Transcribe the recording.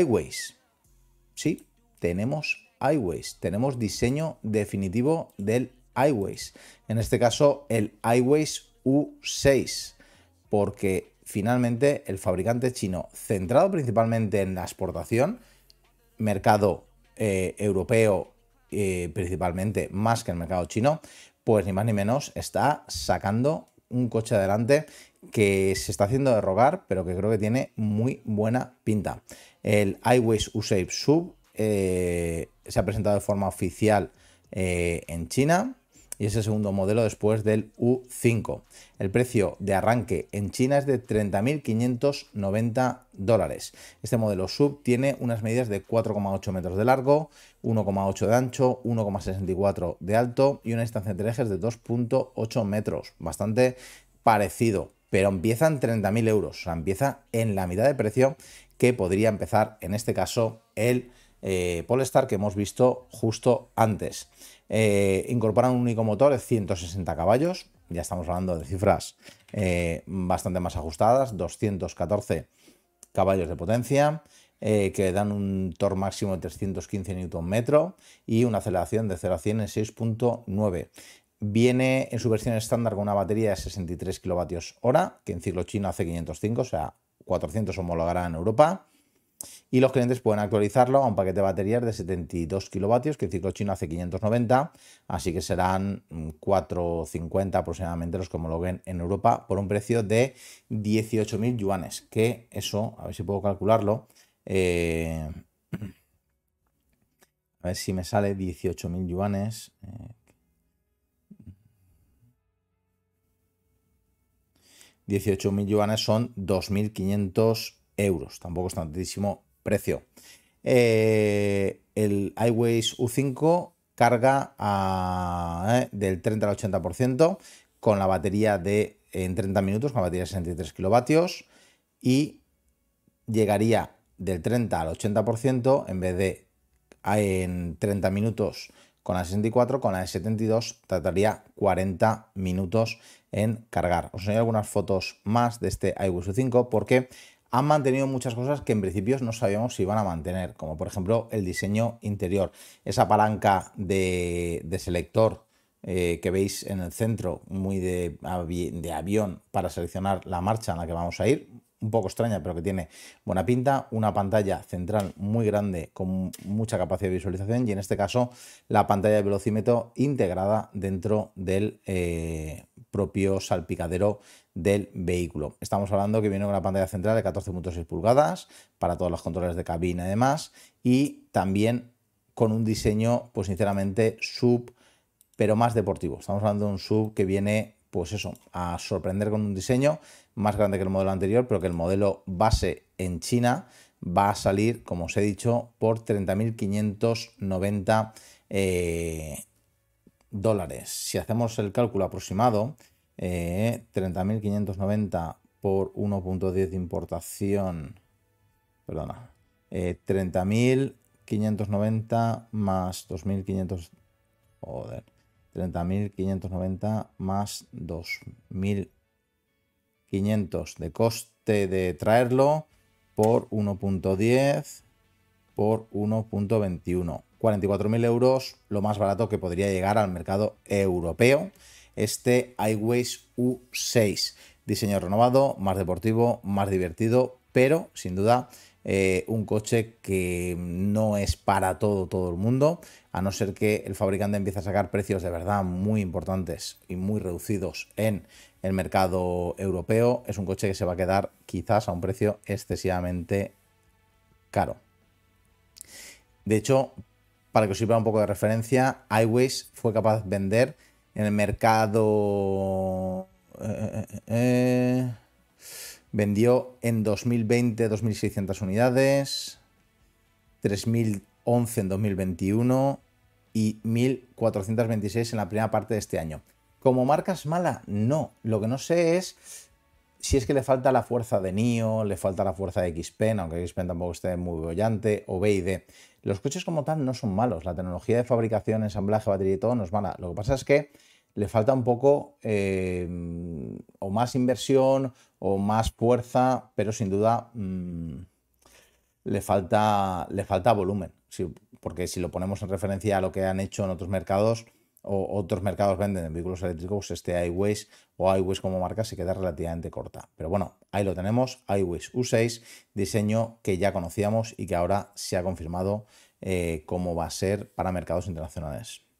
iWays. Sí, tenemos highways, tenemos diseño definitivo del highways, En este caso, el highways U6, porque finalmente el fabricante chino, centrado principalmente en la exportación, mercado eh, europeo eh, principalmente, más que el mercado chino, pues ni más ni menos está sacando un coche adelante que se está haciendo de rogar, pero que creo que tiene muy buena pinta. El iWays shape Sub eh, se ha presentado de forma oficial eh, en China y es el segundo modelo después del U5. El precio de arranque en China es de 30.590 dólares. Este modelo sub tiene unas medidas de 4,8 metros de largo, 1,8 de ancho, 1,64 de alto y una distancia entre ejes de 2,8 metros. Bastante parecido, pero empiezan en 30.000 euros, o sea, empieza en la mitad de precio que podría empezar, en este caso, el eh, Polestar que hemos visto justo antes. Eh, incorporan un único motor de 160 caballos, ya estamos hablando de cifras eh, bastante más ajustadas, 214 caballos de potencia, eh, que dan un torque máximo de 315 Nm y una aceleración de 0 a 100 en 6.9. Viene en su versión estándar con una batería de 63 kWh, que en ciclo chino hace 505, o sea, 400 homologará en Europa. Y los clientes pueden actualizarlo a un paquete de baterías de 72 kilovatios, que el ciclo chino hace 590, así que serán 4,50 aproximadamente los que homologuen en Europa por un precio de 18.000 yuanes, que eso, a ver si puedo calcularlo, eh, a ver si me sale 18.000 yuanes. Eh, 18.000 yuanes son 2.500 euros. Tampoco es tantísimo precio. Eh, el iWays U5 carga eh, del 30 al 80% con la batería de en 30 minutos, con la batería de 63 kilovatios y llegaría del 30 al 80% en vez de eh, en 30 minutos con la 64, con la 72 trataría 40 minutos en cargar. Os enseño algunas fotos más de este iWisu 5 porque han mantenido muchas cosas que en principio no sabíamos si iban a mantener, como por ejemplo el diseño interior, esa palanca de, selector eh, que veis en el centro, muy de, de, avión, para seleccionar la marcha en la que vamos a ir, un poco extraña, pero que tiene buena pinta, una pantalla central muy grande con mucha capacidad de visualización y en este caso la pantalla de velocímetro integrada dentro del eh, propio salpicadero del vehículo. Estamos hablando que viene con una pantalla central de 14.6 pulgadas para todos los controles de cabina y demás y también con un diseño pues sinceramente sub pero más deportivo. Estamos hablando de un sub que viene pues eso, a sorprender con un diseño más grande que el modelo anterior, pero que el modelo base en China va a salir, como os he dicho, por 30.590 eh, dólares. Si hacemos el cálculo aproximado, 30.590 eh, por 1.10 de importación, perdona, 30.590 eh, más 2.500, joder, 30.590 más 2.500 de coste de traerlo por 1.10 por 1.21. 44.000 euros, lo más barato que podría llegar al mercado europeo. Este iWays U6. Diseño renovado, más deportivo, más divertido, pero sin duda eh, un coche que no es para todo, todo el mundo, a no ser que el fabricante empiece a sacar precios de verdad muy importantes y muy reducidos en el mercado europeo, es un coche que se va a quedar quizás a un precio excesivamente caro. De hecho, para que os sirva un poco de referencia, iWays fue capaz de vender en el mercado... Eh, eh, Vendió en 2020 2.600 unidades, 3.011 en 2021 y 1.426 en la primera parte de este año. Como marca es mala, no. Lo que no sé es si es que le falta la fuerza de NIO, le falta la fuerza de Xpen, aunque Xpen tampoco esté muy brillante, o BID. Los coches como tal no son malos, la tecnología de fabricación, ensamblaje, batería y todo no es mala. Lo que pasa es que le falta un poco eh, o más inversión o más fuerza, pero sin duda mm, le, falta, le falta volumen. porque si lo ponemos en referencia a lo que han hecho en otros mercados, o otros mercados venden en vehículos eléctricos, este iWays o iWays como marca se queda relativamente corta. Pero bueno, ahí lo tenemos, iWays U6, diseño que ya conocíamos y que ahora se ha confirmado eh, cómo va a ser para mercados internacionales.